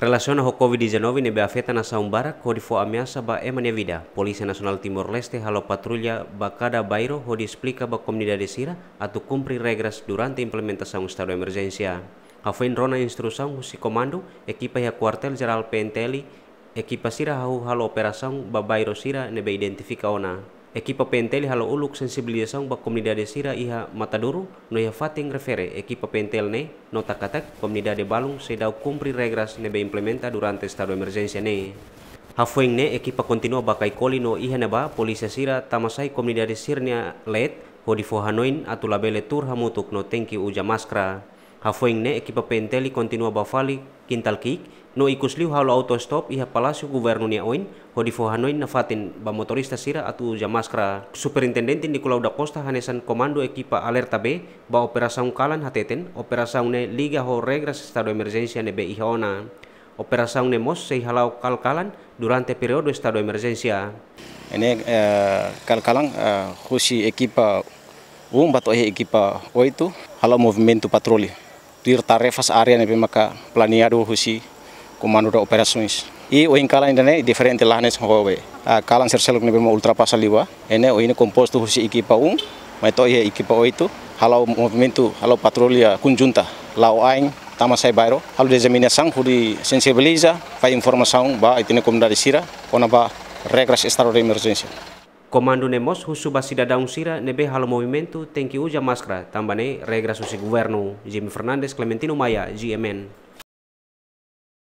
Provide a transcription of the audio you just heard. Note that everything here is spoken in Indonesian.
Relaciona ho Covid-19 nebe afeta na saumbara hodi fo amiasa ba emania vida. Polisi Nasional Timor-Leste halo patrulla ba bayro hodi explica ba comunidade sira atu kumpri regras durante a implementação do estado de rona instrução si komando, ekipa ya quartel jeral PNTL, ekipa sira hau halo operasang ba bayro sira nebe identifica ona. Ekipa pentel halo uluk sensibilização ba comunidade sira iha matadouro no iha fating refere Ekipa pentel ne no takatak comunidade balung sedau kumpri regras nebe implementa durante estado emergensi ne Hafueng ne ekipa kontinua bakai koli no iha neba polisi sira tamasai komunidad sirnia let ho di fohanoin atu labele tur hamutuk no tengki uja maskra Hafoing ne ekipa penteli kontinua bafali kintal kik no ikus ikusliu halo stop iha palasio guvernu nia oin ho di fohanoin na fatin ba motorista sira atu jamaskra superintendente Nicolau da Costa hanesan komando ekipa alerta B ba operasaun kalan hateten operasaun ne liga ho regras estado emergencia ne be iha ona operasaun ne mos sei halau kalkalan durante periodo estado emergencia ene eh, kalkalan eh, husi ekipa um bato ekipa oito halau movimento patroli tuir tarefas area né maka do husi komando da operações i o encala kala né diferente lá hobe a ah, kalan serselok né ultra ultrapassa liwa ene o ine tu husi equipa um iya to ia o itu halau movimento halau patrolia ya kunjunta lau aing tama sai bairo halu sang hudi sensibiliza fa informação ba itine comunidade sira kona ba regras estado de emergencia Komando nemos husu basida da unsira nebe halo movimento tengki uja maskra tambane regra susi governo Jimmy Fernandes Clementino Maya GMN